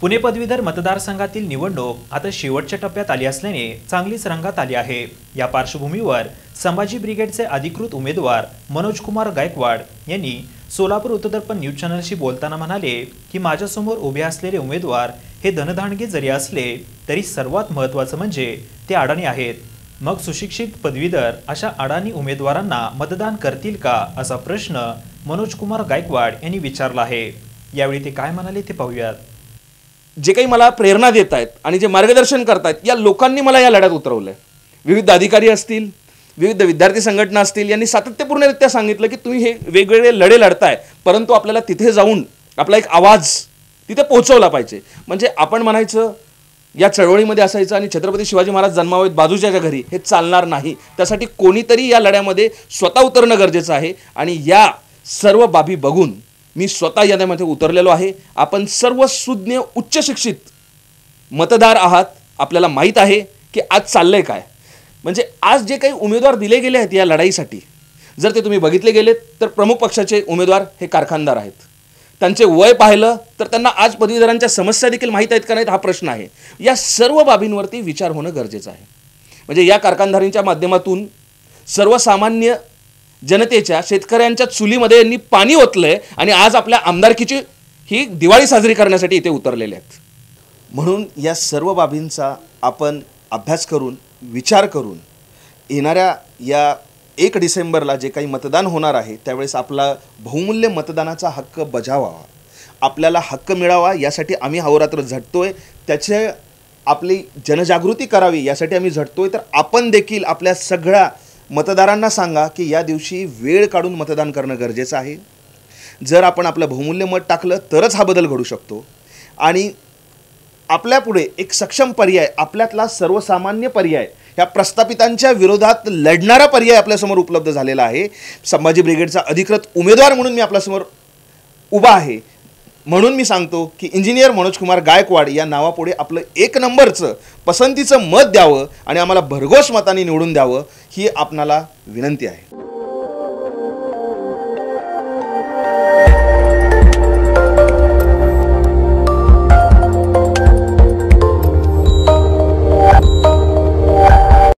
पुणे पदवीधर मतदारसंघातील निवडणूक आता शेवटच्या टप्प्यात आली असल्याने चांगलीच रंगात आली आहे या पार्श्वभूमीवर संभाजी ब्रिगेडचे अधिकृत उमेदवार मनोजकुमार गायकवाड यांनी सोलापूर उत्तदर्पण न्यूज चॅनलशी बोलताना म्हणाले की माझ्यासमोर उभे असलेले उमेदवार हे धनधानगे जरी असले तरी सर्वात महत्त्वाचं म्हणजे ते अडाणी आहेत मग सुशिक्षित पदवीधर अशा अडाणी उमेदवारांना मतदान करतील का असा प्रश्न मनोजकुमार गायकवाड यांनी विचारला आहे यावेळी ते काय म्हणाले ते पाहूयात जे काही मला प्रेरणा देत आहेत आणि जे मार्गदर्शन करतायत या लोकांनी मला या लढ्यात उतरवलं आहे विविध अधिकारी असतील विविध विद्यार्थी संघटना असतील यांनी सातत्यपूर्णरित्या सांगितलं की तुम्ही हे वेगवेगळे लढे लढताय परंतु आपल्याला तिथे जाऊन आपला एक आवाज तिथे पोहोचवला पाहिजे म्हणजे आपण म्हणायचं या चळवळीमध्ये असायचं आणि छत्रपती शिवाजी महाराज जन्मावेत बाजूच्या घरी हे चालणार नाही त्यासाठी कोणीतरी या लढ्यामध्ये स्वतः उतरणं गरजेचं आहे आणि या सर्व बाबी बघून मी स्वतः याद्यामध्ये उतरलेलो आहे आपण सर्व सुज्ञ उच्च शिक्षित मतदार आहात आपल्याला माहीत आहे की आज चाललं आहे काय म्हणजे आज जे काही उमेदवार दिले गेले आहेत या लढाईसाठी जर ते तुम्ही बघितले गेलेत तर प्रमुख पक्षाचे उमेदवार हे कारखानदार आहेत त्यांचे वय पाहिलं तर त्यांना आज पदवीधरांच्या समस्या देखील माहीत आहेत का नाहीत हा प्रश्न आहे या सर्व बाबींवरती विचार होणं गरजेचं आहे म्हणजे या कारखानदारींच्या माध्यमातून सर्वसामान्य जनतेच्या शेतकऱ्यांच्या चुलीमध्ये यांनी पाणी आहे आणि आज आपल्या आमदारकीची ही दिवाळी साजरी करण्यासाठी इथे उतरलेले आहेत म्हणून या सर्व बाबींचा आपण अभ्यास करून विचार करून येणाऱ्या या एक डिसेंबरला जे काही मतदान होणार आहे त्यावेळेस आपला बहुमूल्य मतदानाचा हक्क बजावावा आपल्याला हक्क मिळावा यासाठी आम्ही अहोरात्र झटतोय त्याचे आपली जनजागृती करावी यासाठी आम्ही झटतोय तर आपण देखील आपल्या सगळ्या मतदारांना सांगा की या दिवशी वेळ काढून मतदान करणं गरजेचं आहे जर आपण आपलं बहुमूल्य मत टाकलं तरच हा बदल घडू शकतो आणि आपल्यापुढे एक सक्षम पर्याय आपल्यातला सर्वसामान्य पर्याय ह्या प्रस्थापितांच्या विरोधात लढणारा पर्याय आपल्यासमोर उपलब्ध झालेला आहे संभाजी ब्रिगेडचा अधिकृत उमेदवार म्हणून मी आपल्यासमोर उभा आहे म्हणून मी सांगतो की इंजिनियर मनोजकुमार गायकवाड या नावापुढे आपलं एक नंबरचं पसंतीचं मत द्यावं आणि आम्हाला भरघोस मताने निवडून द्यावं ही आपणाला विनंती आहे